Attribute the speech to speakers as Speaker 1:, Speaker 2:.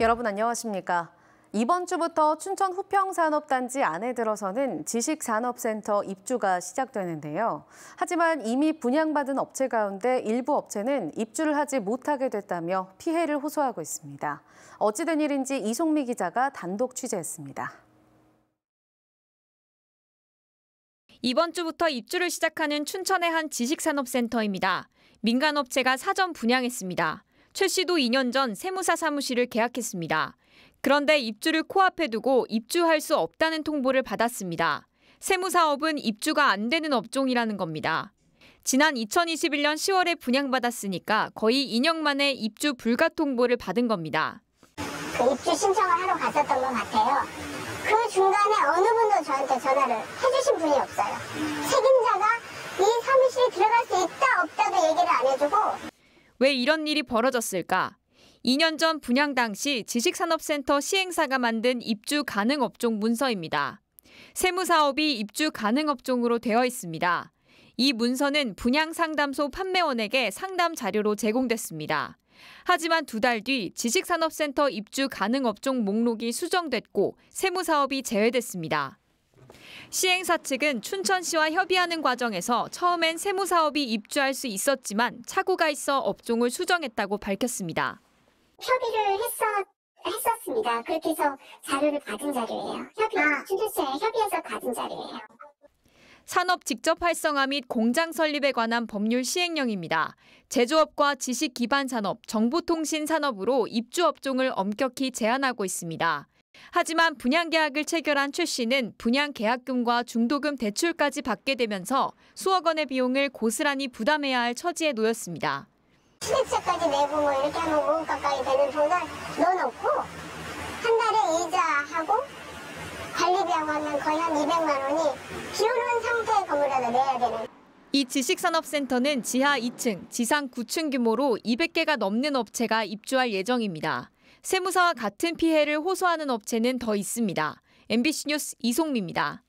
Speaker 1: 여러분 안녕하십니까? 이번 주부터 춘천 후평산업단지 안에 들어서는 지식산업센터 입주가 시작되는데요. 하지만 이미 분양받은 업체 가운데 일부 업체는 입주를 하지 못하게 됐다며 피해를 호소하고 있습니다. 어찌된 일인지 이송미 기자가 단독 취재했습니다.
Speaker 2: 이번 주부터 입주를 시작하는 춘천의 한 지식산업센터입니다. 민간업체가 사전 분양했습니다. 최 씨도 2년 전 세무사 사무실을 계약했습니다. 그런데 입주를 코앞에 두고 입주할 수 없다는 통보를 받았습니다. 세무사업은 입주가 안 되는 업종이라는 겁니다. 지난 2021년 10월에 분양받았으니까 거의 2년 만에 입주 불가 통보를 받은 겁니다.
Speaker 3: 그 입주 신청을 하러 갔었던 것 같아요. 그 중간에 어느 분도 저한테 전화를 해주신 분이 없어요. 책임자가 이 사무실에 들어갈 수 있다 없다도 얘기를 안 해주고
Speaker 2: 왜 이런 일이 벌어졌을까? 2년 전 분양 당시 지식산업센터 시행사가 만든 입주 가능 업종 문서입니다. 세무사업이 입주 가능 업종으로 되어 있습니다. 이 문서는 분양 상담소 판매원에게 상담 자료로 제공됐습니다. 하지만 두 달 뒤 지식산업센터 입주 가능 업종 목록이 수정됐고 세무사업이 제외됐습니다. 시행사 측은 춘천시와 협의하는 과정에서 처음엔 세무사업이 입주할 수 있었지만 착오가 있어 업종을 수정했다고 밝혔습니다.
Speaker 3: 협의를 했었, 했었습니다. 그렇게 해서 자료를 받은 자료예요. 협의, 아. 춘천시에 협의해서 받은 자료예요.
Speaker 2: 산업 직접 활성화 및 공장 설립에 관한 법률 시행령입니다. 제조업과 지식 기반 산업, 정보통신 산업으로 입주 업종을 엄격히 제한하고 있습니다. 하지만 분양계약을 체결한 최 씨는 분양계약금과 중도금 대출까지 받게 되면서 수억 원의 비용을 고스란히 부담해야 할 처지에 놓였습니다.
Speaker 3: 취득세까지 내고 뭐 이렇게 하면 5억 뭐 까이 되는 돈을 넣어놓고 한 달에 이자하고 관리비하고 하면 거의 한 200만 원이 비오는 상태의 건물에서 내야 되는.
Speaker 2: 이 지식산업센터는 지하 2층, 지상 9층 규모로 200개가 넘는 업체가 입주할 예정입니다. 세무사와 같은 피해를 호소하는 업체는 더 있습니다. MBC 뉴스 이송미입니다.